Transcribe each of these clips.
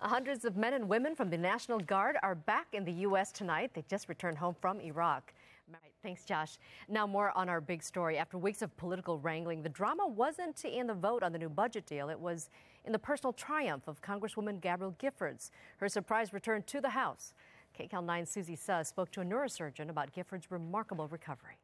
Hundreds of men and women from the National Guard are back in the U.S. tonight. They just returned home from Iraq. Right, thanks, Josh. Now, more on our big story. After weeks of political wrangling, the drama wasn't in the vote on the new budget deal. It was in the personal triumph of Congresswoman Gabrielle Giffords, her surprise return to the House. KCAL 9 Susie Suss spoke to a neurosurgeon about Gifford's remarkable recovery.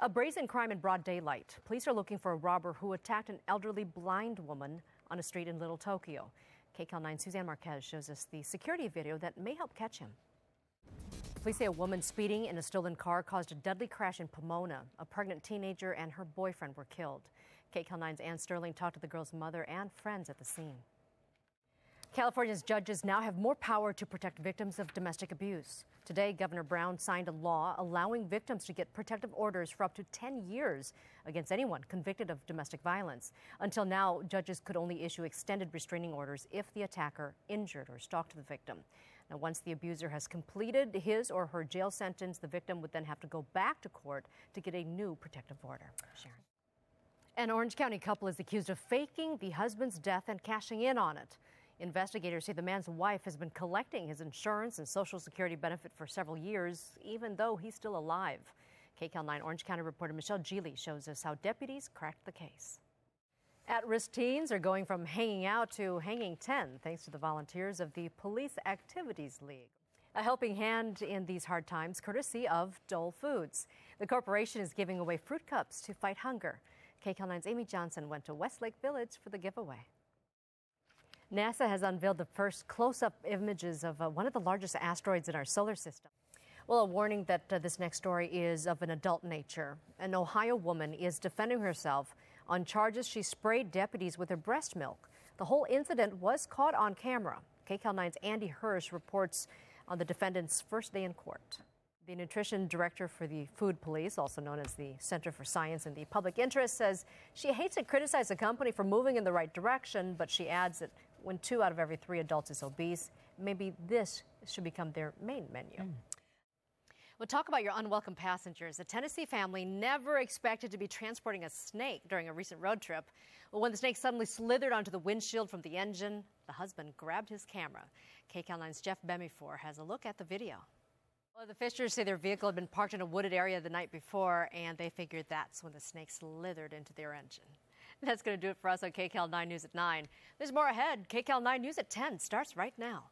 A brazen crime in broad daylight. Police are looking for a robber who attacked an elderly blind woman on a street in Little Tokyo. KCAL 9 Suzanne Marquez shows us the security video that may help catch him. Police say a woman speeding in a stolen car caused a deadly crash in Pomona. A pregnant teenager and her boyfriend were killed. KCAL 9's Ann Sterling talked to the girl's mother and friends at the scene. California's judges now have more power to protect victims of domestic abuse. Today, Governor Brown signed a law allowing victims to get protective orders for up to 10 years against anyone convicted of domestic violence. Until now, judges could only issue extended restraining orders if the attacker injured or stalked the victim. Now, once the abuser has completed his or her jail sentence, the victim would then have to go back to court to get a new protective order. Sharon. An Orange County couple is accused of faking the husband's death and cashing in on it. Investigators say the man's wife has been collecting his insurance and Social Security benefit for several years, even though he's still alive. KCAL 9 Orange County reporter Michelle Geely shows us how deputies cracked the case. At risk teens are going from hanging out to hanging 10 thanks to the volunteers of the Police Activities League. A helping hand in these hard times, courtesy of Dole Foods. The corporation is giving away fruit cups to fight hunger. KCAL 9's Amy Johnson went to Westlake Village for the giveaway. NASA has unveiled the first close up images of uh, one of the largest asteroids in our solar system. Well, a warning that uh, this next story is of an adult nature. An Ohio woman is defending herself on charges she sprayed deputies with her breast milk. The whole incident was caught on camera. KCAL 9's Andy Hirsch reports on the defendant's first day in court. The nutrition director for the Food Police, also known as the Center for Science and the Public Interest, says she hates to criticize the company for moving in the right direction, but she adds that when two out of every three adults is obese, maybe this should become their main menu. Mm. Well, talk about your unwelcome passengers. A Tennessee family never expected to be transporting a snake during a recent road trip. Well, when the snake suddenly slithered onto the windshield from the engine, the husband grabbed his camera. KCAL9's Jeff Bemifor has a look at the video. Well, the Fishers say their vehicle had been parked in a wooded area the night before, and they figured that's when the snake slithered into their engine. That's going to do it for us on KCAL 9 News at 9. There's more ahead. KCAL 9 News at 10 starts right now.